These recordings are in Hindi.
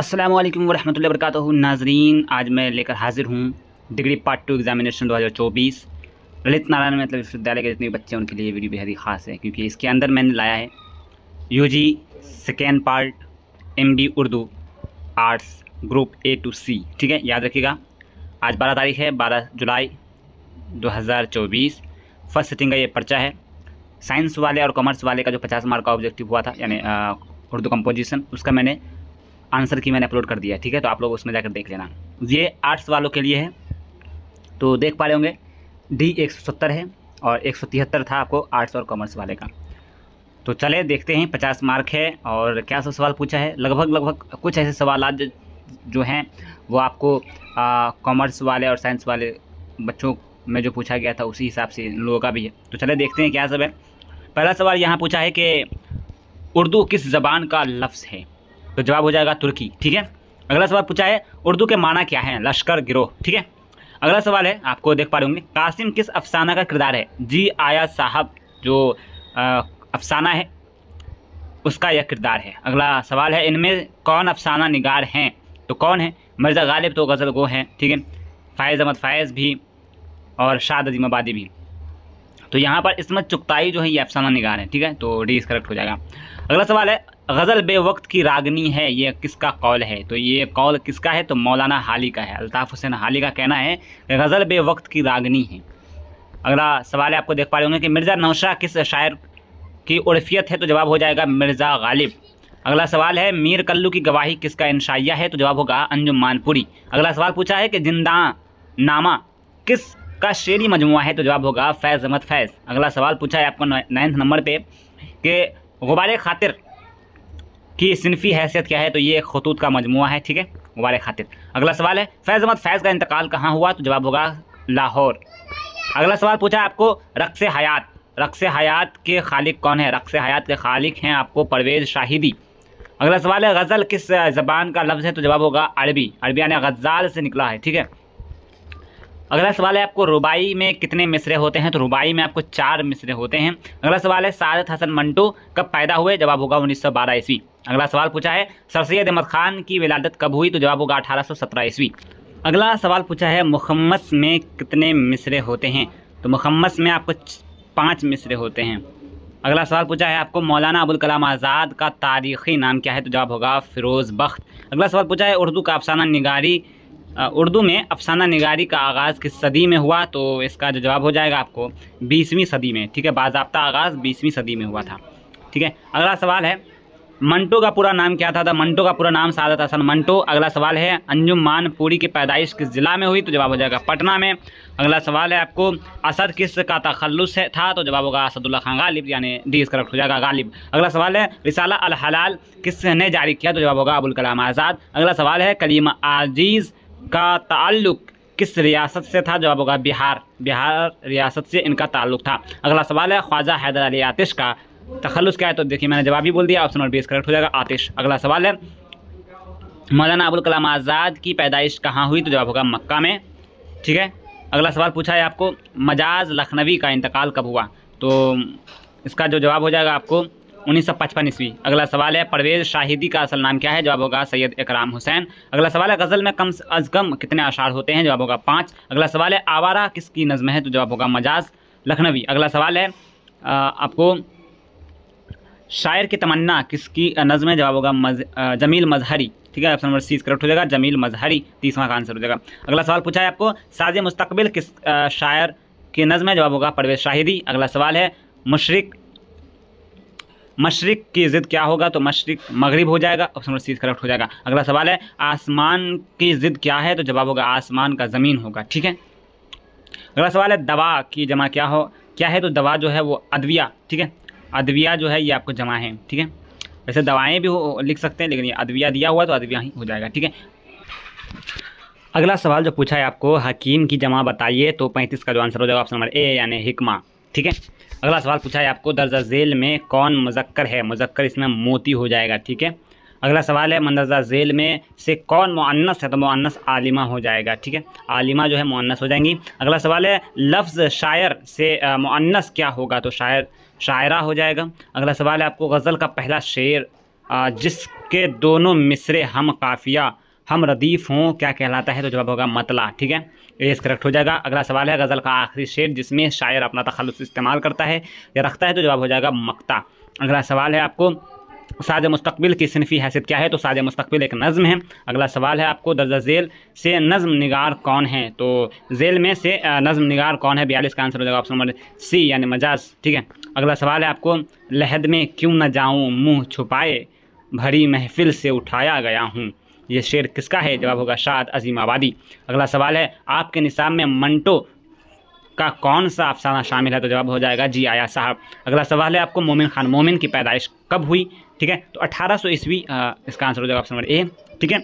अस्सलाम वालेकुम वरक वबरकातुहू नाजरीन आज मैं लेकर हाजिर हूँ degree part two examination 2024 Lalit Narayan मतलब विश्वविद्यालय के जितने बच्चे हैं उनके लिए वीडियो बेहद ही खास है क्योंकि इसके अंदर मैंने लाया है U G second part M B Urdu arts group A to C ठीक है याद रखिएगा आज बारह तारीख है बारह जुलाई 2024 फर्स्ट सेटिंग का ये पर्चा है साइंस वाले और कॉमर्स वाले का जो पचास मार्क का ऑब्जेक्टिव हुआ था यानी उर्दू कंपोजिशन उसका मैंने आंसर की मैंने अपलोड कर दिया है ठीक है तो आप लोग उसमें जाकर देख लेना ये आर्ट्स वालों के लिए है तो देख पा रहे होंगे डी एक सौ सत्तर है और एक सौ तिहत्तर था आपको आर्ट्स और कॉमर्स वाले का तो चले देखते हैं पचास मार्क है और क्या सब सवाल पूछा है लगभग लगभग कुछ ऐसे सवाल जो, जो हैं वो आपको कॉमर्स वाले और साइंस वाले बच्चों में जो पूछा गया था उसी हिसाब से इन लोगों का भी है तो चले देखते हैं क्या सब है पहला सवाल यहाँ पूछा है कि उर्दू किस ज़बान का लफ्ज़ है तो जवाब हो जाएगा तुर्की ठीक है अगला सवाल पूछा है उर्दू के माना क्या है लश्कर गिरोह ठीक है अगला सवाल है आपको देख पा रहे होंगे कासिम किस अफसाना का किरदार है जी आया साहब जो अफसाना है उसका यह किरदार है अगला सवाल है इनमें कौन अफसाना निगार हैं तो कौन है मिर्ज़ा गालिब तो गज़ल गो हैं ठीक है फ़ायज़ अहमद फ़ायज़ भी और शाद अजीमाबादी भी तो यहाँ पर इसमें चुकताई जो है ये अफसाना निगार है ठीक है तो डी इस करेक्ट हो जाएगा अगला सवाल है गज़ल बे वक्त की रागनी है ये किसका कौल है तो ये कौल किसका है तो मौलाना हाली का है अल्ताफ़ हुसैन हाली का कहना है कि गज़ल वक्त की रागनी है अगला सवाल है आपको देख पा रहे होंगे कि मिर्ज़ा नौशाह किस शायर की उर्फियत है तो जवाब हो जाएगा मिर्ज़ा गालिब अगला सवाल है मीर कल्लू की गवाही किसका इंशाइया है तो जवाब होगा अंजुम मानपुरी अगला सवाल पूछा है कि जिंदा नामा किस का शेरी मजमुआ है तो जवाब होगा फैज़ अहमद फैज़ अगला सवाल पूछा है आपको नाइन्थ नंबर पे कि गुबार खातिर की सिनफी हैसियत क्या है तो ये खतूत का मजमुआ है ठीक है गुबार खातिर अगला सवाल है फैज़ अहमद फैज़ का इंतकाल कहाँ हुआ तो जवाब होगा लाहौर अगला सवाल पूछा आपको रक्स हयात रक्स हयात के खालिक कौन है रक्स हयात के खालिक हैं आपको परवेज़ शाहिदी अगला सवाल है गज़ल किस ज़बान का लफ्ज़ है तो जवाब होगा अरबी अरबी यानी गज़ाल से निकला है ठीक है अगला सवाल है आपको रुबाई में कितने मिसरे होते हैं तो रुबाई में आपको चार मिसरे होते हैं अगला सवाल है सादत हसन मंटो कब पैदा हुए जवाब होगा उन्नीस सौ बारह ईस्वी अगला सवाल पूछा है सर सैद अहमद खान की विलादत कब हुई तो जवाब होगा अठारह सौ सत्रह ईस्वी अगला सवाल पूछा है मुखम्मस में कितने मिसरे होते हैं तो मुखम्मस में आपको पाँच मिसरे होते हैं अगला सवाल पूछा है आपको मौलाना अबुल कलाम आज़ाद का तारीखी नाम क्या है तो जवाब होगा फ़िरोज़ बख्त अगला सवाल पूछा है उर्दू का अफसाना निगारी उर्दू में अफसाना निगारी का आगाज़ किस सदी में हुआ तो इसका जो जवाब हो जाएगा आपको बीसवीं सदी में ठीक है बाबाबा आगाज़ बीसवीं सदी में हुआ था ठीक है अगला सवाल है मंटो का पूरा नाम क्या था था मंटो का पूरा नाम सादत हसन मंटो अगला सवाल है अंजुम मानपुरी की पैदाइश किस ज़िला में हुई तो जवाब हो जाएगा पटना में अगला सवाल है आपको असद किस का तखलुस है था तो जवाब होगा असदुल्ला खान गालिब यानी डी इसका करेक्ट हो जाएगा गालिब अगला सवाल है रिसाला अल हलाल किस ने जारी किया तो जवाब होगा अबुल कलाम आज़ाद अगला सवाल है कलीम आजीज़ का ताल्लुक किस रियासत से था जवाब होगा बिहार बिहार रियासत से इनका ताल्लुक था अगला सवाल है ख्वाजा हैदर अली आतिश का तखलस क्या है तो देखिए मैंने जवाब ही बोल दिया ऑप्शन और बीस करेक्ट हो जाएगा आतिश अगला सवाल है मौलाना अबुल कलाम आज़ाद की पैदाइश कहाँ हुई तो जवाब होगा मक्का में ठीक है अगला सवाल पूछा है आपको मजाज लखनवी का इंतकाल कब हुआ तो इसका जो जवाब हो जाएगा आपको उन्नीस सौ पचपन ईस्वी अगला सवाल है परवेज शाहिदी का असल नाम क्या है जवाब होगा सैयद इकराम हुसैन अगला सवाल है गज़ल में कम अज कम कितने आशार होते हैं जवाब होगा पाँच अगला सवाल है आवारा किसकी नज़म है तो जवाब होगा मजाज लखनवी अगला सवाल है आपको शायर की तमन्ना किसकी नज़म है जवाब होगा जमील मजहरी ठीक है ऑप्शन नंबर सी करेक्ट हो जाएगा जमील मजहरी तीसवा का आंसर हो जाएगा अगला सवाल पूछा है आपको साज मुस्तकबिल किस शायर की नज्म है जवाब होगा परवेज शाहिदी अगला सवाल है मशरक मशरक़ की ज़िद क्या होगा तो मशरक़ मगरब हो जाएगा ऑप्शन नंबर सी करेक्ट हो जाएगा अगला सवाल है आसमान की ज़िद क्या है तो जवाब होगा आसमान का ज़मीन होगा ठीक है अगला सवाल है दवा की जमा क्या हो क्या है तो दवा जो है वो अदविया ठीक है अदविया जो है ये आपको जमा है ठीक है वैसे दवाएँ भी हो, लिख सकते हैं लेकिन ये अदविया दिया हुआ तो अदविया ही हो जाएगा ठीक है अगला सवाल जो पूछा है आपको हकीम की जमा बताइए तो पैंतीस का जो आंसर हो जाएगा ऑप्शन नंबर ए यानी हिकमा ठीक है अगला सवाल पूछा है आपको दर्जा झेल में कौन मुजक्कर है मुजक्कर इसमें मोती हो जाएगा ठीक है अगला सवाल है मंदरजा झेल में से कौन मुअन्नस है तो मुअन्नस आलिमा हो जाएगा ठीक है आलिमा जो है मुअन्नस हो जाएंगी अगला सवाल है लफ्ज़ शायर से मुअन्नस क्या होगा तो शायर शायरा हो जाएगा अगला सवाल है आपको गज़ल का पहला शेर जिसके दोनों मिसरे हम काफ़िया हम रदीफ हों क्या कहलाता है तो जवाब होगा मतला ठीक है ये इस करेक्ट हो जाएगा अगला सवाल है गज़ल का आखिरी शेर जिसमें शायर अपना तखलस इस्तेमाल करता है या रखता है तो जवाब हो जाएगा मक्ता अगला सवाल है आपको साज मुस्तबिल की सिनफी हैसियत क्या है तो साज मुस्तबिल एक नज़म है अगला सवाल है आपको दर्जा झेल से नज़म नगार कौन है तो झेल में से नज़म नगार कौन है बयालीस का आंसर हो जाएगा ऑप्शन नंबर सी यानी मजाज ठीक है अगला सवाल है आपको लहद में क्यों ना जाऊँ मुँह छुपाए भरी महफिल से उठाया गया हूँ ये शेर किसका है जवाब होगा शाद अजीम आबादी अगला सवाल है आपके निसाब में मंटो का कौन सा अफसाना शामिल है तो जवाब हो जाएगा जी आया साहब अगला सवाल है आपको मोमिन खान मोमिन की पैदाइश कब हुई ठीक है तो 1800 सौ ईस्वी इसका आंसर हो जाएगा ऑप्शन नंबर ए ठीक है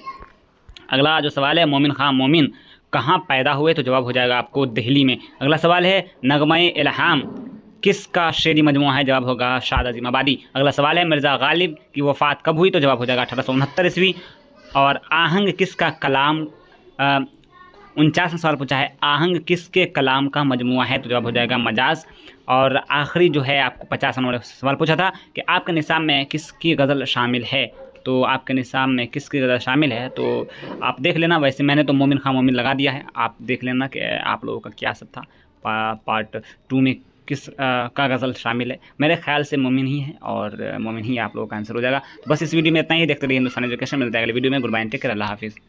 अगला जो सवाल है मोमिन खान मोमिन कहाँ पैदा हुए तो जवाब हो जाएगा आपको दिल्ली में अगला सवाल है नगमय इलाहाम किसका शेरी मजमू है जवाब होगा शाद अजीम आबादी अगला सवाल है मिर्ज़ा गालिब की वफ़ात कब हुई तो जवाब हो जाएगा अठारह सौ उनहत्तर ईस्वी और आहंग किसका कलाम उनचासवा सवाल पूछा है आहंग किसके कलाम का मजमुआ है तो जवाब हो जाएगा मजाज और आखिरी जो है आपको पचास नंबर सवाल पूछा था कि आपके निशाम में किसकी गज़ल शामिल है तो आपके निशाम में किसकी गज़ल शामिल है तो आप देख लेना वैसे मैंने तो मोमिन खां मोमिन लगा दिया है आप देख लेना कि आप लोगों का क्या सब था पा, पार्ट टू में किस का गज़ल शामिल है मेरे ख्याल से मुमिन ही है और मुमिन ही आप लोगों का आंसर हो जाएगा तो बस इस वीडियो में इतना ही देखते रहिए हिंदुस्तान एजुकेशन मिलता है अगले वीडियो में गुड टेकर टेक अल्लाह हाफिज़